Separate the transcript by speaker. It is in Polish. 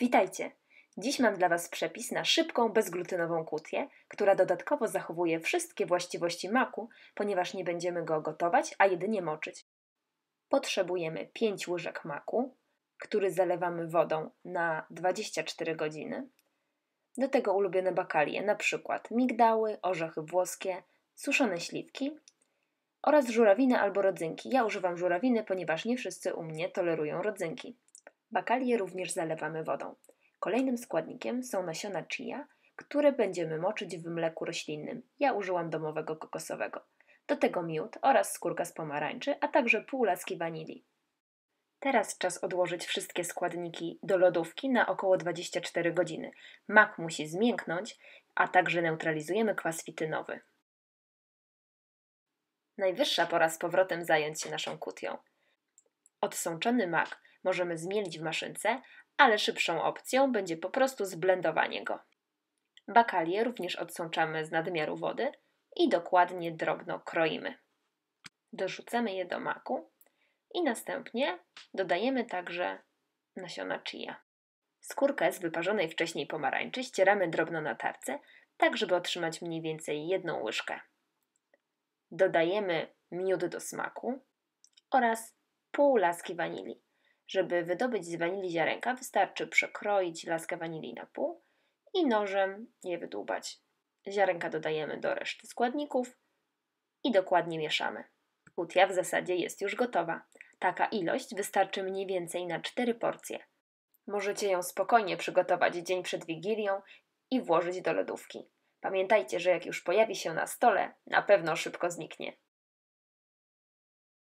Speaker 1: Witajcie! Dziś mam dla Was przepis na szybką, bezglutynową kutię, która dodatkowo zachowuje wszystkie właściwości maku, ponieważ nie będziemy go gotować, a jedynie moczyć. Potrzebujemy 5 łyżek maku, który zalewamy wodą na 24 godziny. Do tego ulubione bakalie, na przykład migdały, orzechy włoskie, suszone śliwki oraz żurawiny albo rodzynki. Ja używam żurawiny, ponieważ nie wszyscy u mnie tolerują rodzynki. Bakalie również zalewamy wodą. Kolejnym składnikiem są nasiona chia, które będziemy moczyć w mleku roślinnym. Ja użyłam domowego kokosowego. Do tego miód oraz skórka z pomarańczy, a także pół laski wanilii. Teraz czas odłożyć wszystkie składniki do lodówki na około 24 godziny. Mak musi zmięknąć, a także neutralizujemy kwas fitynowy najwyższa pora z powrotem zająć się naszą kutią. Odsączony mak możemy zmielić w maszynce, ale szybszą opcją będzie po prostu zblendowanie go. Bakalie również odsączamy z nadmiaru wody i dokładnie drobno kroimy. Dorzucamy je do maku i następnie dodajemy także nasiona chia. Skórkę z wyparzonej wcześniej pomarańczy ścieramy drobno na tarce, tak żeby otrzymać mniej więcej jedną łyżkę. Dodajemy miód do smaku oraz pół laski wanilii. Żeby wydobyć z wanilii ziarenka, wystarczy przekroić laskę wanilii na pół i nożem je wydłubać. Ziarenka dodajemy do reszty składników i dokładnie mieszamy. Kutia w zasadzie jest już gotowa. Taka ilość wystarczy mniej więcej na 4 porcje. Możecie ją spokojnie przygotować dzień przed Wigilią i włożyć do lodówki. Pamiętajcie, że jak już pojawi się na stole, na pewno szybko zniknie.